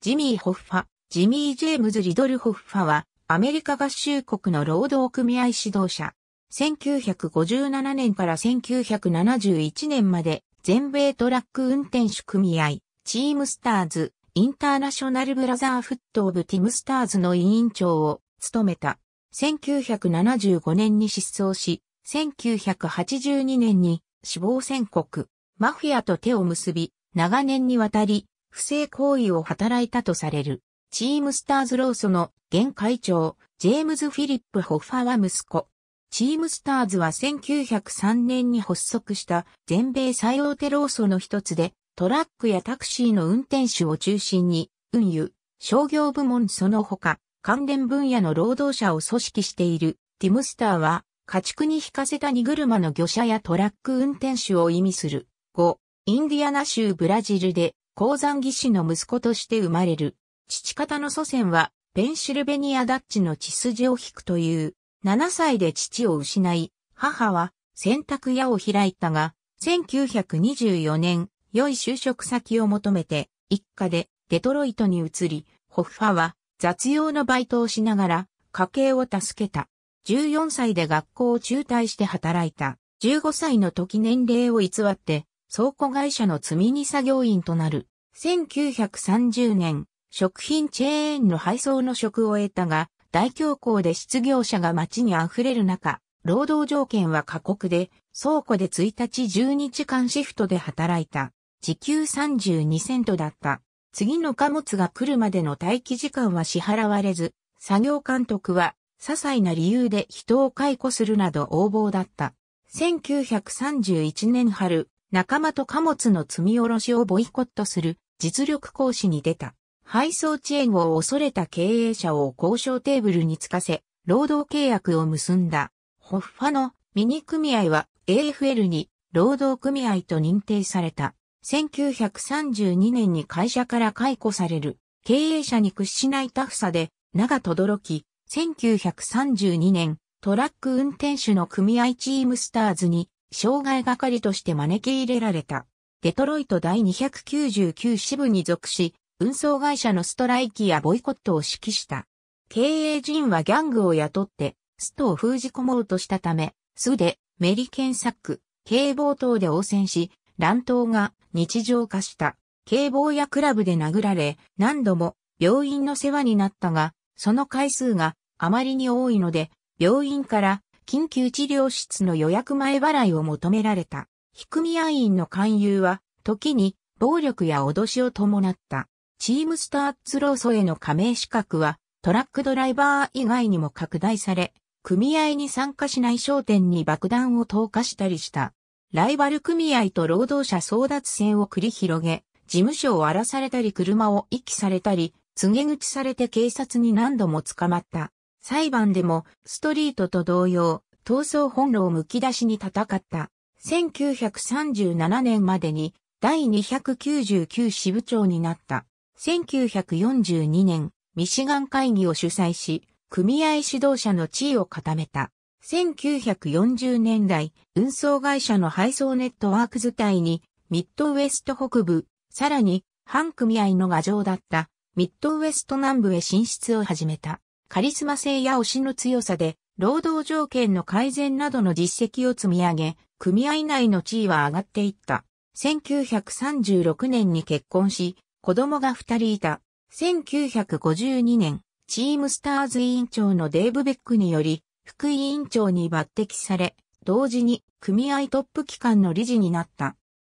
ジミー・ホッファ、ジミー・ジェームズ・リドル・ホッファは、アメリカ合衆国の労働組合指導者。1957年から1971年まで、全米トラック運転手組合、チームスターズ、インターナショナル・ブラザーフット・オブ・ティムスターズの委員長を務めた。1975年に失踪し、1982年に死亡宣告、マフィアと手を結び、長年にわたり不正行為を働いたとされる、チームスターズ労組の現会長、ジェームズ・フィリップ・ホッファは息子。チームスターズは1903年に発足した全米最大手労組の一つで、トラックやタクシーの運転手を中心に、運輸、商業部門その他、関連分野の労働者を組織している、ティムスターは、家畜に引かせた荷車の魚車やトラック運転手を意味する。5、インディアナ州ブラジルで鉱山技師の息子として生まれる。父方の祖先は、ペンシルベニアダッチの血筋を引くという、7歳で父を失い、母は洗濯屋を開いたが、1924年、良い就職先を求めて、一家でデトロイトに移り、ホッファは雑用のバイトをしながら家計を助けた。14歳で学校を中退して働いた。15歳の時年齢を偽って、倉庫会社の積み荷作業員となる。1930年、食品チェーンの配送の職を得たが、大恐慌で失業者が街に溢れる中、労働条件は過酷で、倉庫で1日12時間シフトで働いた。時給32セントだった。次の貨物が来るまでの待機時間は支払われず、作業監督は、些細な理由で人を解雇するなど横暴だった。1931年春、仲間と貨物の積み下ろしをボイコットする実力行使に出た。配送遅延を恐れた経営者を交渉テーブルにつかせ、労働契約を結んだ。ホッファのミニ組合は AFL に労働組合と認定された。1932年に会社から解雇される。経営者に屈しないタフさで、名ど轟き、1932年、トラック運転手の組合チームスターズに、障害係として招き入れられた。デトロイト第299支部に属し、運送会社のストライキやボイコットを指揮した。経営陣はギャングを雇って、ストを封じ込もうとしたため、スでメリケンサック、警棒等で応戦し、乱闘が日常化した。警棒やクラブで殴られ、何度も病院の世話になったが、その回数があまりに多いので、病院から緊急治療室の予約前払いを求められた。ひくみアイの勧誘は、時に暴力や脅しを伴った。チームスターツローソへの加盟資格は、トラックドライバー以外にも拡大され、組合に参加しない商店に爆弾を投下したりした。ライバル組合と労働者争奪戦を繰り広げ、事務所を荒らされたり車を遺棄されたり、告げ口されて警察に何度も捕まった。裁判でも、ストリートと同様、闘争本路をむき出しに戦った。1937年までに第299支部長になった。1942年、ミシガン会議を主催し、組合指導者の地位を固めた。1940年代、運送会社の配送ネットワーク図体に、ミッドウエスト北部、さらに、反組合の牙城だった、ミッドウエスト南部へ進出を始めた。カリスマ性や推しの強さで、労働条件の改善などの実績を積み上げ、組合内の地位は上がっていった。1936年に結婚し、子供が二人いた。1952年、チームスターズ委員長のデーブ・ベックにより、副委員長に抜擢され、同時に組合トップ機関の理事になった。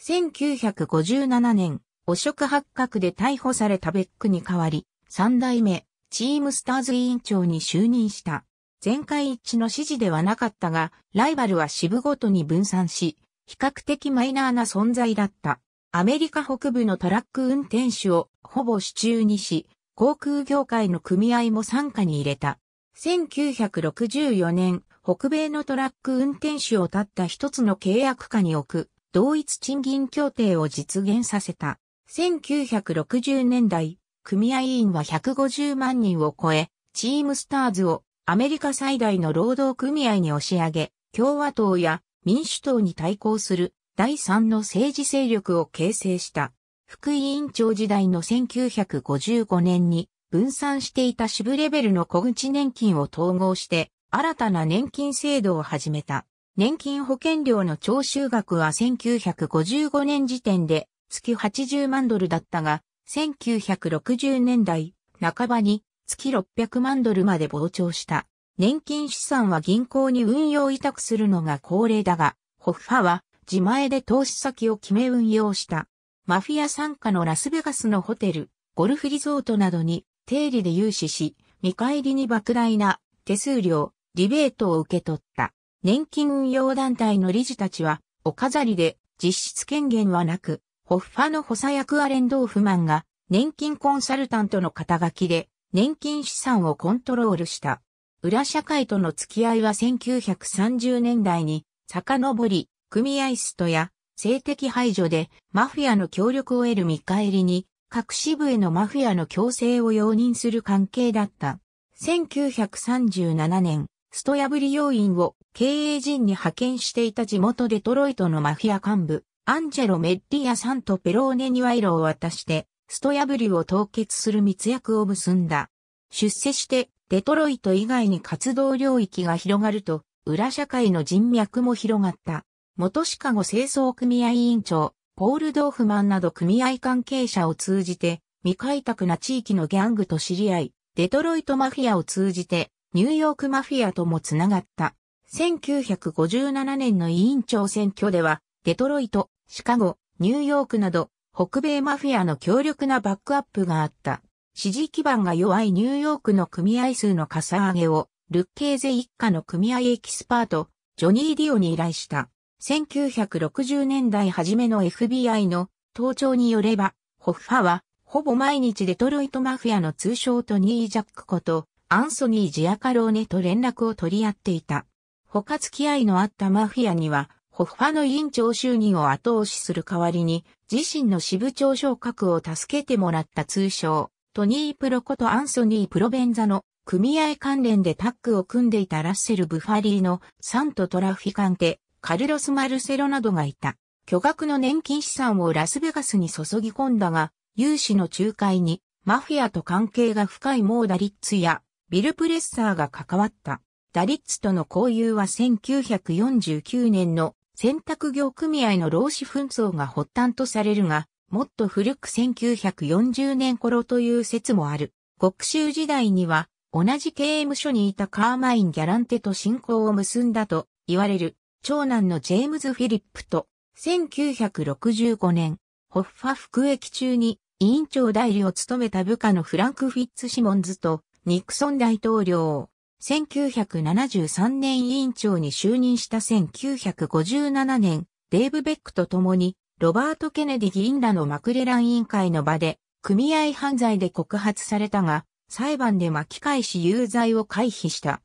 1957年、汚職発覚で逮捕されたベックに代わり、三代目、チームスターズ委員長に就任した。全会一致の支持ではなかったが、ライバルは支部ごとに分散し、比較的マイナーな存在だった。アメリカ北部のトラック運転手をほぼ支柱にし、航空業界の組合も参加に入れた。1964年、北米のトラック運転手をたった一つの契約下に置く、同一賃金協定を実現させた。1960年代、組合員は150万人を超え、チームスターズをアメリカ最大の労働組合に押し上げ、共和党や民主党に対抗する第三の政治勢力を形成した。副委員長時代の1955年に分散していた支部レベルの小口年金を統合して新たな年金制度を始めた。年金保険料の徴収額は1955年時点で月80万ドルだったが、1960年代半ばに月600万ドルまで膨張した。年金資産は銀行に運用委託するのが恒例だが、ホッファは自前で投資先を決め運用した。マフィア参加のラスベガスのホテル、ゴルフリゾートなどに定理で融資し、見返りに莫大な手数料、リベートを受け取った。年金運用団体の理事たちは、お飾りで実質権限はなく、ホッファの補佐役アレン・ドーフマンが年金コンサルタントの肩書きで年金資産をコントロールした。裏社会との付き合いは1930年代に遡り、組合ストや性的排除でマフィアの協力を得る見返りに、各支部へのマフィアの強制を容認する関係だった。1937年、スト破り要員を経営陣に派遣していた地元デトロイトのマフィア幹部、アンジェロ・メッリアさんとペローネにイロを渡して、ストヤブリを凍結する密約を結んだ。出世して、デトロイト以外に活動領域が広がると、裏社会の人脈も広がった。元シカゴ清掃組合委員長、ポール・ドーフマンなど組合関係者を通じて、未開拓な地域のギャングと知り合い、デトロイトマフィアを通じて、ニューヨークマフィアともつながった。1957年の委員長選挙では、デトロイト、シカゴ、ニューヨークなど北米マフィアの強力なバックアップがあった。支持基盤が弱いニューヨークの組合数のかさ上げを、ルッケーゼ一家の組合エキスパート、ジョニー・ディオに依頼した。1960年代初めの FBI の盗聴によれば、ホッファは、ほぼ毎日デトロイトマフィアの通称トニー・ジャックこと、アンソニー・ジアカローネと連絡を取り合っていた。他付き合いのあったマフィアには、ホッファの委員長就任を後押しする代わりに、自身の支部長昇格を助けてもらった通称、トニー・プロことアンソニー・プロベンザの組合関連でタッグを組んでいたラッセル・ブファリーのサント・トラフィカンテ、カルロス・マルセロなどがいた。巨額の年金資産をラスベガスに注ぎ込んだが、融資の仲介にマフィアと関係が深いモーダリッツやビル・プレッサーが関わった。ダリッツとの交友は1949年の洗濯業組合の労使紛争が発端とされるが、もっと古く1940年頃という説もある。国州時代には、同じ刑務所にいたカーマイン・ギャランテと信仰を結んだと言われる、長男のジェームズ・フィリップと、1965年、ホッファ服役中に委員長代理を務めた部下のフランク・フィッツ・シモンズと、ニクソン大統領1973年委員長に就任した1957年、デーブ・ベックと共に、ロバート・ケネディ議員らのマクレラン委員会の場で、組合犯罪で告発されたが、裁判で巻き返し有罪を回避した。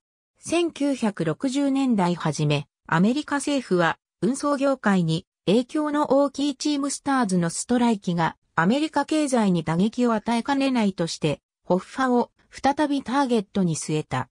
1960年代初め、アメリカ政府は、運送業界に影響の大きいチームスターズのストライキが、アメリカ経済に打撃を与えかねないとして、ホッファを再びターゲットに据えた。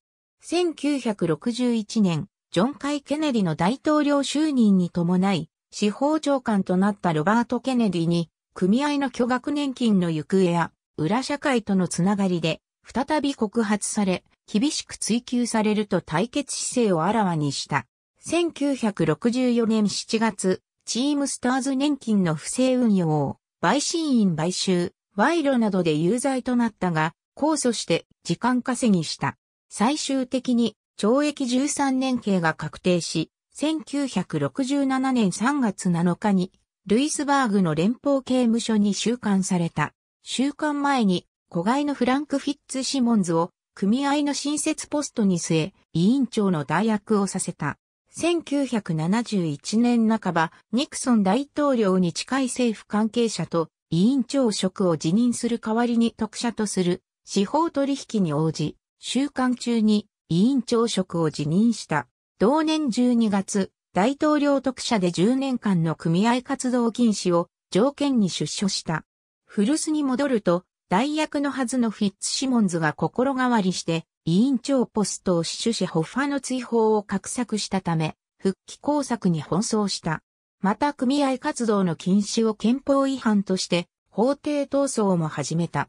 1961年、ジョン・カイ・ケネディの大統領就任に伴い、司法長官となったロバート・ケネディに、組合の巨額年金の行方や、裏社会とのつながりで、再び告発され、厳しく追及されると対決姿勢をあらわにした。1964年7月、チームスターズ年金の不正運用を、陪審員買収、賄賂などで有罪となったが、控訴して時間稼ぎした。最終的に懲役13年刑が確定し、1967年3月7日にルイスバーグの連邦刑務所に収監された。収監前に、子飼いのフランク・フィッツ・シモンズを組合の新設ポストに据え、委員長の代役をさせた。1971年半ば、ニクソン大統領に近い政府関係者と委員長職を辞任する代わりに特赦とする司法取引に応じ、週刊中に委員長職を辞任した。同年12月、大統領特赦で10年間の組合活動禁止を条件に出所した。古巣に戻ると、代役のはずのフィッツシモンズが心変わりして、委員長ポストを死守しホッファの追放を画策したため、復帰工作に奔走した。また組合活動の禁止を憲法違反として、法廷闘争も始めた。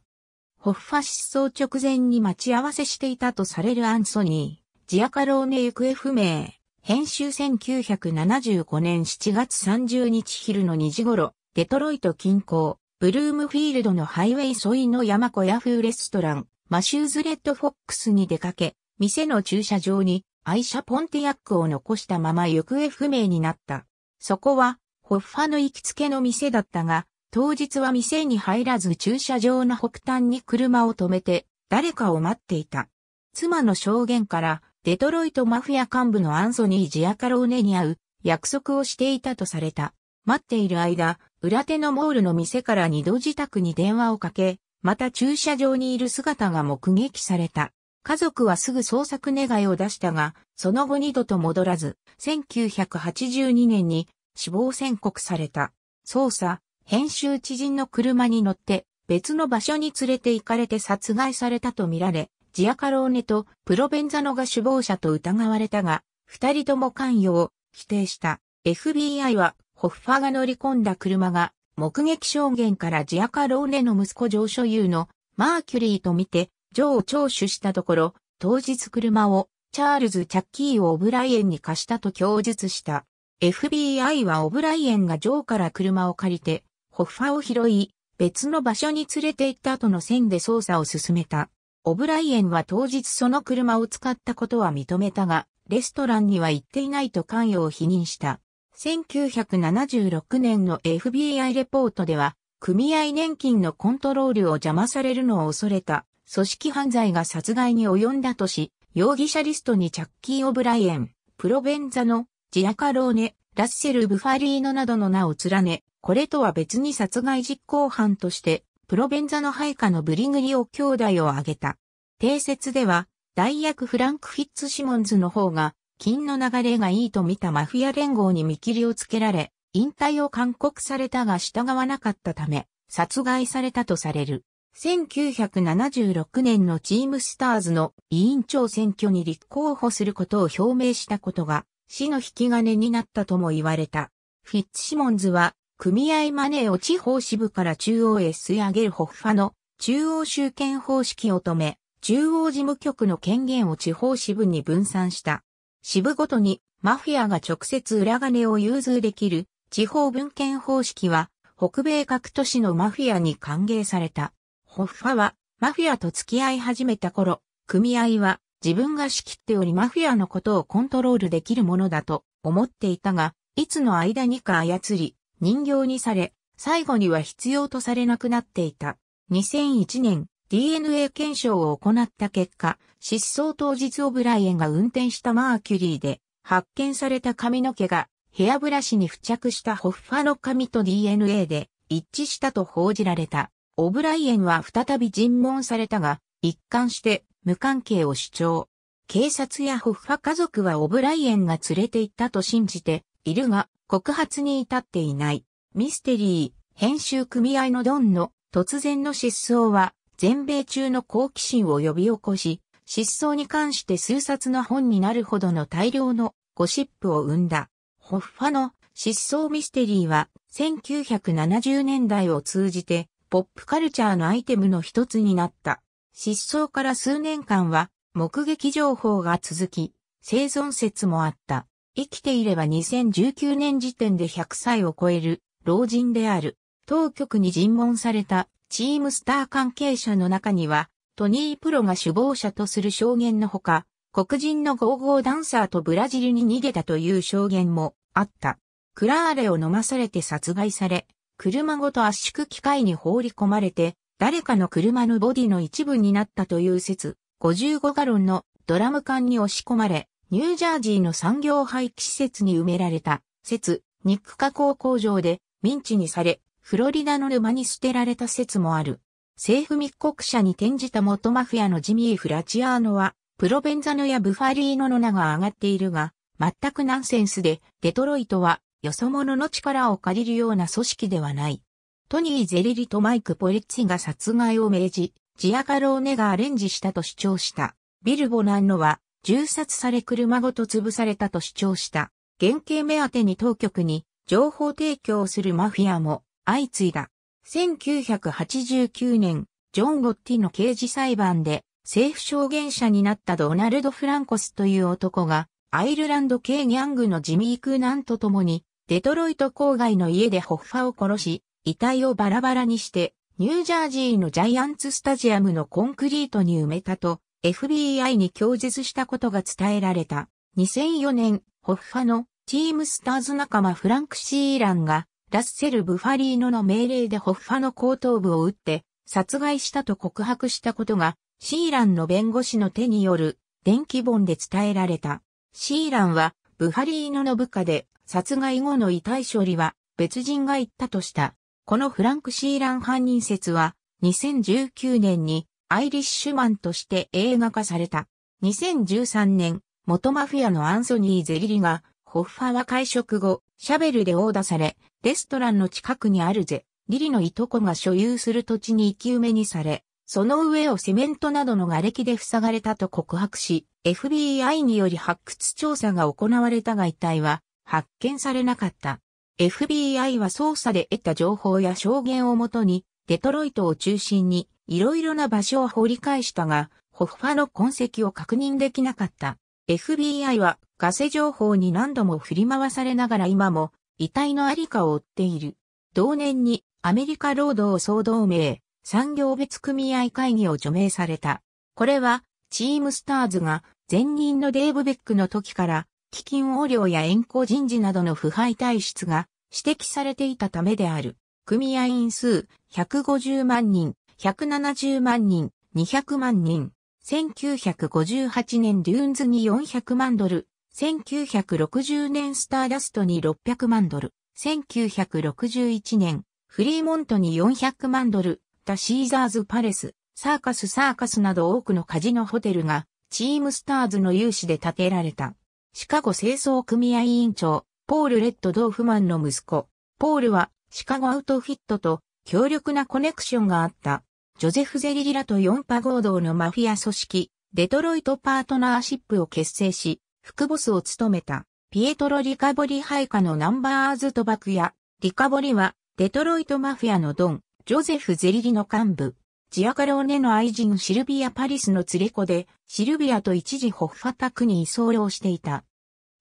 ホッファ失踪直前に待ち合わせしていたとされるアンソニー、ジアカローネ行方不明、編集1975年7月30日昼の2時頃、デトロイト近郊、ブルームフィールドのハイウェイ沿いの山小屋風レストラン、マシューズ・レッド・フォックスに出かけ、店の駐車場に愛車ポンティアックを残したまま行方不明になった。そこは、ホッファの行きつけの店だったが、当日は店に入らず駐車場の北端に車を止めて、誰かを待っていた。妻の証言から、デトロイトマフィア幹部のアンソニー・ジアカローネに会う約束をしていたとされた。待っている間、裏手のモールの店から二度自宅に電話をかけ、また駐車場にいる姿が目撃された。家族はすぐ捜索願いを出したが、その後二度と戻らず、1982年に死亡宣告された。捜査、編集知人の車に乗って別の場所に連れて行かれて殺害されたとみられ、ジアカローネとプロベンザノが首謀者と疑われたが、二人とも関与を否定した。FBI はホッファが乗り込んだ車が目撃証言からジアカローネの息子上所有のマーキュリーとみて、ジョーを聴取したところ、当日車をチャールズ・チャッキーをオブライエンに貸したと供述した。FBI はオブライエンがジョーから車を借りて、ホッファを拾い、別の場所に連れて行った後の線で捜査を進めた。オブライエンは当日その車を使ったことは認めたが、レストランには行っていないと関与を否認した。1976年の FBI レポートでは、組合年金のコントロールを邪魔されるのを恐れた、組織犯罪が殺害に及んだとし、容疑者リストにチャッキー・オブライエン、プロベンザの、ジアカローネ、ラッセル・ブファリーノなどの名を連ね、これとは別に殺害実行犯として、プロベンザの配下のブリグリオ兄弟を挙げた。定説では、代役フランク・フィッツ・シモンズの方が、金の流れがいいと見たマフィア連合に見切りをつけられ、引退を勧告されたが従わなかったため、殺害されたとされる。1976年のチームスターズの委員長選挙に立候補することを表明したことが死の引き金になったとも言われた。フィッツシモンズは組合マネーを地方支部から中央へ吸い上げるホッファの中央集権方式を止め、中央事務局の権限を地方支部に分散した。支部ごとにマフィアが直接裏金を融通できる地方分権方式は北米各都市のマフィアに歓迎された。ホッファはマフィアと付き合い始めた頃、組合は自分が仕切っておりマフィアのことをコントロールできるものだと思っていたが、いつの間にか操り、人形にされ、最後には必要とされなくなっていた。2001年、DNA 検証を行った結果、失踪当日オブライエンが運転したマーキュリーで発見された髪の毛がヘアブラシに付着したホッファの髪と DNA で一致したと報じられた。オブライエンは再び尋問されたが、一貫して無関係を主張。警察やホッファ家族はオブライエンが連れて行ったと信じているが、告発に至っていない。ミステリー、編集組合のドンの突然の失踪は、全米中の好奇心を呼び起こし、失踪に関して数冊の本になるほどの大量のゴシップを生んだ。ホッファの失踪ミステリーは1970年代を通じてポップカルチャーのアイテムの一つになった。失踪から数年間は目撃情報が続き、生存説もあった。生きていれば2019年時点で100歳を超える老人である。当局に尋問されたチームスター関係者の中には、トニー・プロが首謀者とする証言のほか、黒人のゴーゴーダンサーとブラジルに逃げたという証言もあった。クラーレを飲まされて殺害され、車ごと圧縮機械に放り込まれて、誰かの車のボディの一部になったという説、55ガロンのドラム缶に押し込まれ、ニュージャージーの産業廃棄施設に埋められた、説、肉加工工場でミンチにされ、フロリダの沼に捨てられた説もある。政府密告者に転じた元マフィアのジミー・フラチアーノは、プロベンザノやブファリーノの名が上がっているが、全くナンセンスで、デトロイトは、よそ者の力を借りるような組織ではない。トニー・ゼリリとマイク・ポリッツィが殺害を命じ、ジアカローネがアレンジしたと主張した。ビルボナンノは、銃殺され車ごと潰されたと主張した。原型目当てに当局に情報提供するマフィアも相次いだ。1989年、ジョン・ゴッティの刑事裁判で政府証言者になったドナルド・フランコスという男がアイルランド系ギャングのジミー・クーナンと共にデトロイト郊外の家でホッファを殺し、遺体をバラバラにしてニュージャージーのジャイアンツスタジアムのコンクリートに埋めたと FBI に供述したことが伝えられた。2004年、ホッファのチームスターズ仲間フランク・シーランが、ラッセル・ブファリーノの命令でホッファの後頭部を撃って、殺害したと告白したことが、シーランの弁護士の手による電気本で伝えられた。シーランは、ブファリーノの部下で、殺害後の遺体処理は別人が言ったとした。このフランク・シーラン犯人説は、2019年にアイリッシュマンとして映画化された。2013年、元マフィアのアンソニー・ゼリリが、ホッファは会食後、シャベルで殴打され、レストランの近くにあるゼ、リリのいとこが所有する土地に生き埋めにされ、その上をセメントなどの瓦礫で塞がれたと告白し、FBI により発掘調査が行われたが遺体は発見されなかった。FBI は捜査で得た情報や証言をもとに、デトロイトを中心にいろいろな場所を掘り返したが、ホッファの痕跡を確認できなかった。FBI はガセ情報に何度も振り回されながら今も遺体のありかを追っている。同年にアメリカ労働総同盟産業別組合会議を除名された。これはチームスターズが前任のデーブ・ベックの時から基金横領や援交人事などの腐敗体質が指摘されていたためである。組合員数150万人、170万人、200万人。1958年デューンズに400万ドル。1960年スターダストに600万ドル。1961年、フリーモントに400万ドル。ダシーザーズ・パレス、サーカス・サーカスなど多くのカジノホテルが、チームスターズの有志で建てられた。シカゴ清掃組合委員長、ポール・レッド・ドーフマンの息子。ポールは、シカゴアウトフィットと強力なコネクションがあった。ジョゼフ・ゼリリラと4パ合同のマフィア組織、デトロイト・パートナーシップを結成し、副ボスを務めた、ピエトロ・リカボリ配下のナンバーズ賭博や、リカボリは、デトロイト・マフィアのドン、ジョゼフ・ゼリリの幹部、ジアカローネの愛人シルビア・パリスの連れ子で、シルビアと一時ホッファ宅に居候していた。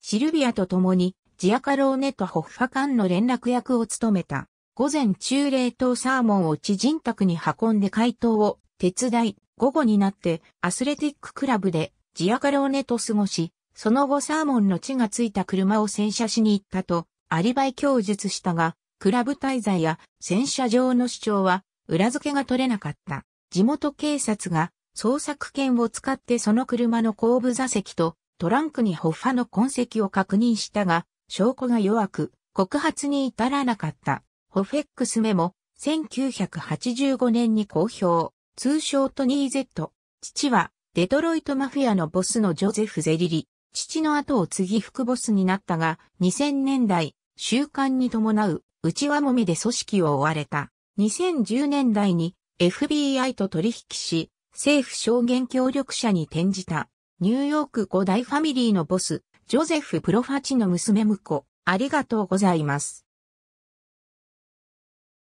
シルビアと共に、ジアカローネとホッファ間の連絡役を務めた。午前中冷凍サーモンを知人宅に運んで解凍を手伝い、午後になってアスレティッククラブでジアカローネと過ごし、その後サーモンの血がついた車を洗車しに行ったとアリバイ供述したが、クラブ滞在や洗車場の主張は裏付けが取れなかった。地元警察が捜索犬を使ってその車の後部座席とトランクにホッファの痕跡を確認したが、証拠が弱く、告発に至らなかった。ホフェックスメモ、1985年に公表、通称トニー・ゼット。父は、デトロイトマフィアのボスのジョゼフ・ゼリリ。父の後を継ぎ副ボスになったが、2000年代、習慣に伴う、内輪もみで組織を追われた。2010年代に FBI と取引し、政府証言協力者に転じた。ニューヨーク5大ファミリーのボス、ジョゼフ・プロファチの娘婿、ありがとうございます。